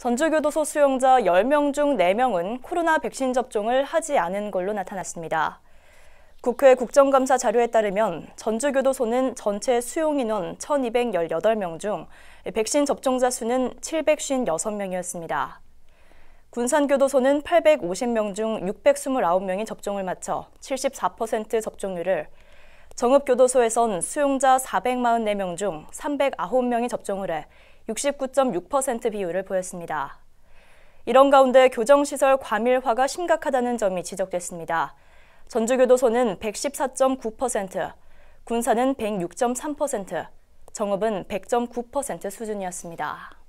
전주교도소 수용자 10명 중 4명은 코로나 백신 접종을 하지 않은 걸로 나타났습니다. 국회 국정감사 자료에 따르면 전주교도소는 전체 수용인원 1,218명 중 백신 접종자 수는 756명이었습니다. 군산교도소는 850명 중 629명이 접종을 마쳐 74% 접종률을, 정읍교도소에선 수용자 444명 중 309명이 접종을 해 69.6% 비율을 보였습니다. 이런 가운데 교정시설 과밀화가 심각하다는 점이 지적됐습니다. 전주교도소는 114.9%, 군사는 106.3%, 정읍은 100.9% 수준이었습니다.